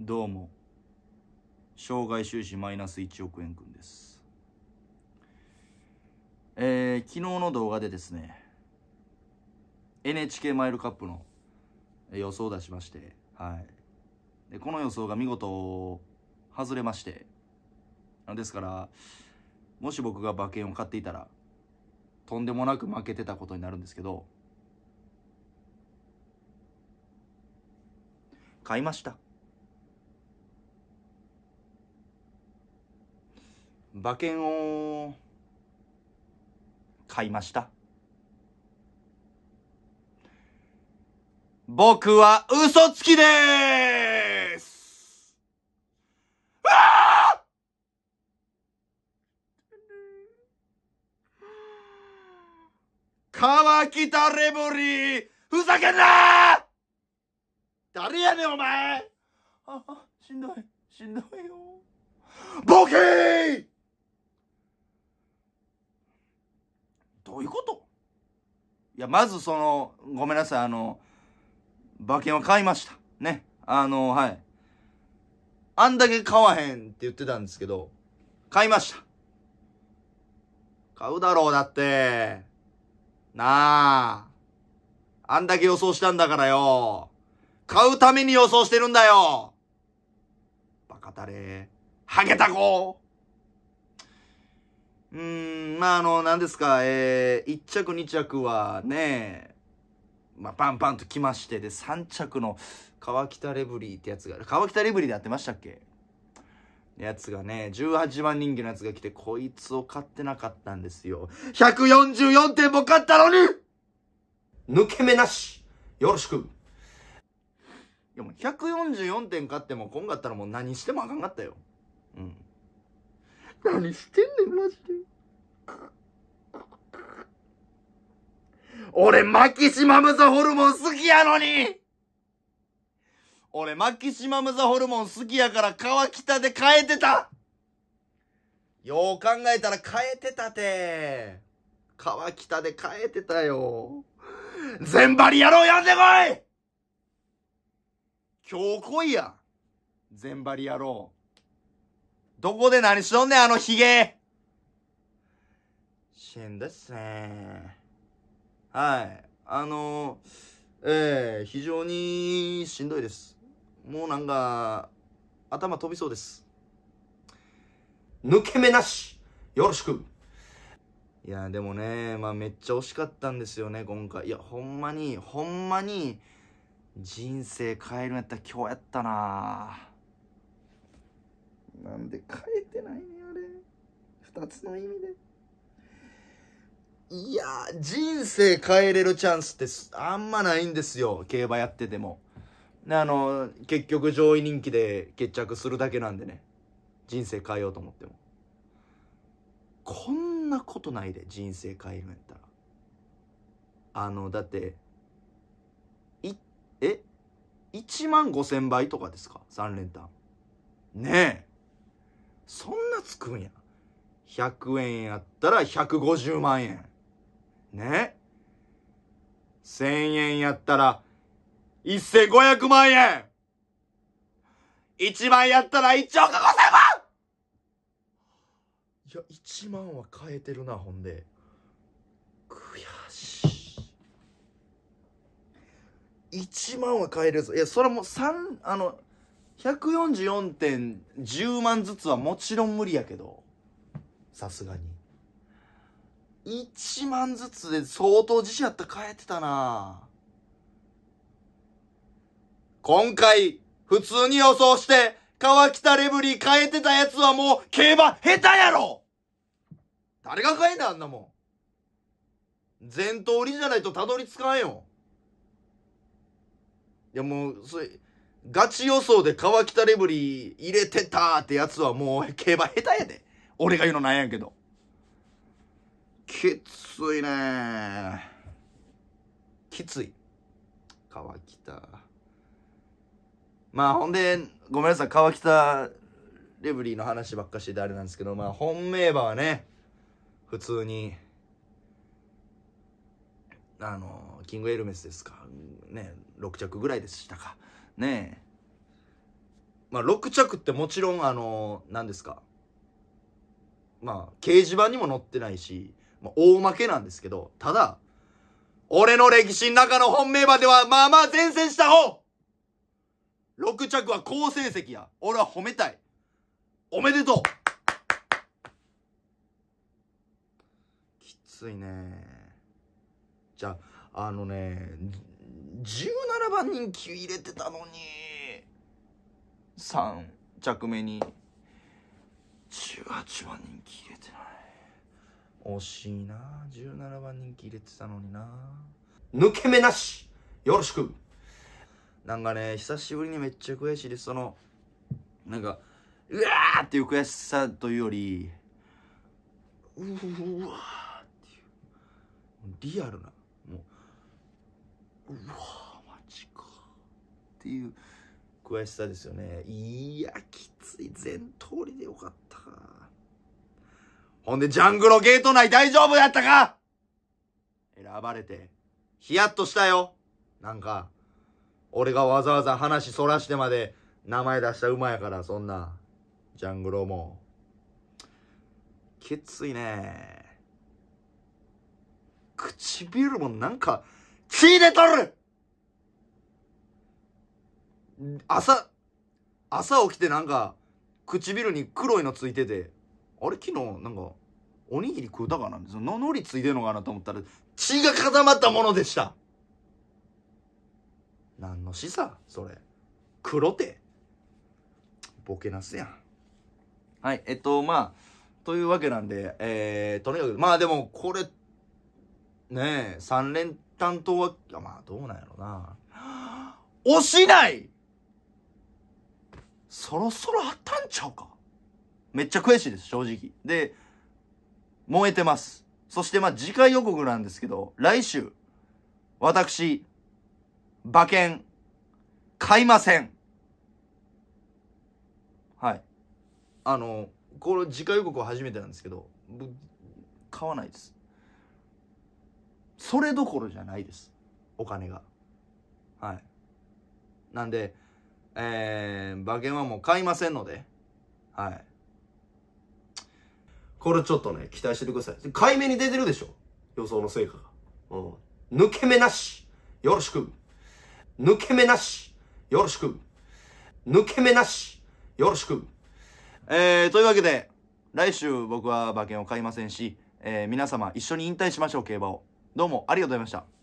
どうも、障害収支マイナス1億円くんです。えー、昨日の動画でですね、NHK マイルカップの予想を出しまして、はい。で、この予想が見事、外れまして、ですから、もし僕が馬券を買っていたら、とんでもなく負けてたことになるんですけど、買いました。馬券を買いました。僕は嘘つきですあ川北レボリーふざけんな誰やねんお前あ、しんどい、しんどいよ。ボケーどういうこといや、まずその、ごめんなさい、あの、馬券は買いました。ね。あの、はい。あんだけ買わへんって言ってたんですけど、買いました。買うだろう、だって。なあ。あんだけ予想したんだからよ。買うために予想してるんだよ。バカたれ。ハゲタコうん、まあ、あの、何ですか、えー、1着、2着はね、まあ、バンバンと来ましてで3着の川北レブリーってやつが川北レブリーでやってましたっけやつがね18番人気のやつが来てこいつを買ってなかったんですよ144点も買ったのに抜け目なしよろしくでも144点買ってもこんかったらもう何してもあかんかったようん何してんねんマジで俺マキシマムザホルモン好きやのに俺マキシマムザホルモン好きやから川北で変えてたよう考えたら変えてたて川北で変えてたよ全バリ野郎やんでこい今日来いや全バリ野郎どこで何しとんねん、あのヒゲ。しんどいっすね。はい。あの、ええー、非常にしんどいです。もうなんか、頭飛びそうです。抜け目なしよろしくいや、でもね、まあめっちゃ惜しかったんですよね、今回。いや、ほんまに、ほんまに、人生変えるんやったら今日やったなぁ。つの意味で。いやー、人生変えれるチャンスってあんまないんですよ。競馬やってても。あの、結局上位人気で決着するだけなんでね。人生変えようと思っても。こんなことないで、人生変えるんやったら。あの、だって、い、え ?1 万5千倍とかですか ?3 連単。ねえ。そんなつくんや。100円やったら150万円。ね ?1000 円やったら1500万円 !1 万やったら1億5000万いや、1万は変えてるな、ほんで。悔しい。1万は変えるぞ。いや、それも3、あの、144.10万ずつはもちろん無理やけど。さすがに。1万ずつで相当自信あったら帰ってたな今回、普通に予想して、川北レブリー変えてたやつはもう、競馬下手やろ誰が変えんだあんなもん。全通りじゃないとたどり着かんよ。いやもう、それ、ガチ予想で川北レブリー入れてたってやつはもう競馬下手やで。俺が言うのなんやけど。きついねきつい。川北。まあほんで、ごめんなさい、川北レブリーの話ばっかしててあれなんですけど、まあ本命馬はね、普通に、あの、キングエルメスですか。ね、6着ぐらいでしたか。ねえ。まあ6着ってもちろんあの、何ですか。まあ、掲示板にも載ってないし、まあ、大負けなんですけど、ただ、俺の歴史の中の本命馬では、まあまあ前線した方 !6 着は好成績や。俺は褒めたい。おめでとうきついね。じゃあ、あのね、17番人気入れてたのに、3着目に。18番人気入れてない惜しいな17番人気入れてたのにな抜け目なしよろしくなんかね久しぶりにめっちゃ悔しいですそのなんかうわーっていう悔しさというよりうわーっていうリアルなもううわーマジかっていう悔しさですよねいやきつい全通りでよかったほんで、ジャングロゲート内大丈夫やったか選ばれて、ヒヤッとしたよ。なんか、俺がわざわざ話そらしてまで名前出した馬やから、そんな、ジャングロも。きついね。唇もなんか、血でとる朝、朝起きてなんか、唇に黒いのついてて、あれ昨日、なんか、おにぎり食うたかなよ。の、のりついてんのかなと思ったら、血が固まったものでした。何の死さ、それ。黒手。ボケなすやん。はい、えっと、まあ、というわけなんで、えー、とにかく、まあでも、これ、ねえ、三連担当は、まあ、どうなんやろな。押しないそろそろあったんちゃうかめっちゃ悔しいです、正直。で、燃えてます。そしてまあ次回予告なんですけど、来週、私、馬券、買いません。はい。あの、これ次回予告は初めてなんですけど、買わないです。それどころじゃないです。お金が。はい。なんで、えー、馬券はもう買いませんので、はい。これちょっとね、期待しててください。買い目に出てるでしょ予想の成果が。うん。抜け目なしよろしく抜け目なしよろしく抜け目なしよろしくえー、というわけで、来週僕は馬券を買いませんし、えー、皆様一緒に引退しましょう競馬を。どうもありがとうございました。